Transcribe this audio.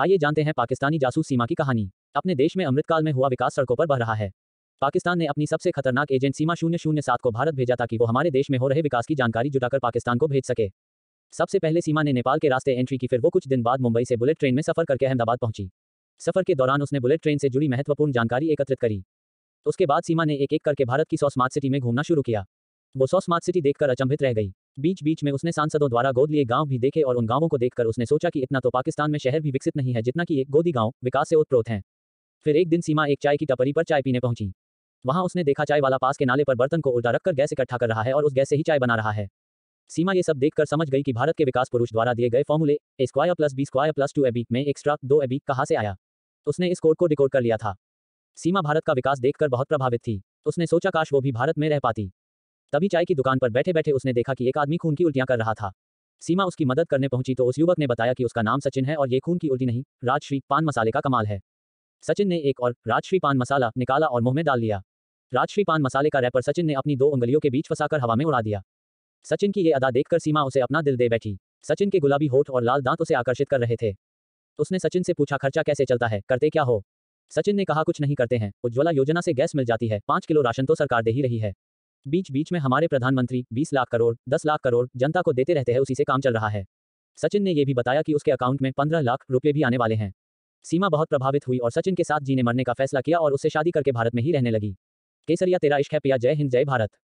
आइए जानते हैं पाकिस्तानी जासूस सीमा की कहानी अपने देश में अमृतकाल में हुआ विकास सड़कों पर बह रहा है पाकिस्तान ने अपनी सबसे खतरनाक एजेंट सीमा शून्य शून्य सात को भारत भेजा ताकि वो हमारे देश में हो रहे विकास की जानकारी जुटाकर पाकिस्तान को भेज सके सबसे पहले सीमा ने नेपाल के रास्ते एंट्री की फिर वो कुछ दिन बाद मुंबई से बुलेट ट्रेन में सफर करके अहमदाबाद पहुंची सफर के दौरान उसने बुलेट ट्रेन से जुड़ी महत्वपूर्ण जानकारी एकत्रित करी उसके बाद सीमा ने एक एक करके भारत की सौ स्मार्ट सिटी में घूमना शुरू किया वो सौ स्मार्ट सिटी देखकर अचंभित रह गई बीच बीच में उसने सांसदों द्वारा गोद लिए गांव भी देखे और उन गांवों को देखकर उसने सोचा कि इतना तो पाकिस्तान में शहर भी विकसित नहीं है जितना कि एक गोदी गांव विकास से उत्प्रोत है फिर एक दिन सीमा एक चाय की टपरी पर चाय पीने पहुंची वहां उसने देखा चाय वाला पास के नाले पर बर्तन को उल्टा रखकर गैस इकट्ठा कर रहा है और उस गैस से ही चाय बना रहा है सीमा ये सब देखकर समझ गई कि भारत के विकास पुरुष द्वारा दिए गए फॉर्मूले square plus B square plus two AB में एक्स्ट्रा दो एबी कहाँ से आया उसने इस कोड को रिकॉर्ड कर लिया था सीमा भारत का विकास देखकर बहुत प्रभावित थी उसने सोचा काश वो भी भारत में रह पाती तभी चाय की दुकान पर बैठे बैठे उसने देखा कि एक आदमी खून की उल्टियां कर रहा था सीमा उसकी मदद करने पहुंची तो उस युवक ने बताया कि उसका नाम सचिन है और ये खून की उल्टी नहीं राजश्री पान मसाले का कमाल है सचिन ने एक और राजश्री पान मसाला निकाला और मुंह में डाल लिया राजश्री पान मसाले का रैपर सचिन ने अपनी दो उंगलियों के बीच फंसाकर हवा में उड़ा दिया सचिन की ये अदा देखकर सीमा उसे अपना दिल दे बैठी सचिन के गुलाबी होठ और लाल दांत उसे आकर्षित कर रहे थे उसने सचिन से पूछा खर्चा कैसे चलता है करते क्या हो सचिन ने कहा कुछ नहीं करते हैं उज्ज्वला योजना से गैस मिल जाती है पांच किलो राशन तो सरकार दे ही रही है बीच बीच में हमारे प्रधानमंत्री 20 लाख करोड़ 10 लाख करोड़ जनता को देते रहते हैं उसी से काम चल रहा है सचिन ने यह भी बताया कि उसके अकाउंट में पंद्रह लाख रुपये भी आने वाले हैं सीमा बहुत प्रभावित हुई और सचिन के साथ जीने मरने का फैसला किया और उससे शादी करके भारत में ही रहने लगी केसरिया तेरा इश्क है पिया जय हिंद जय भारत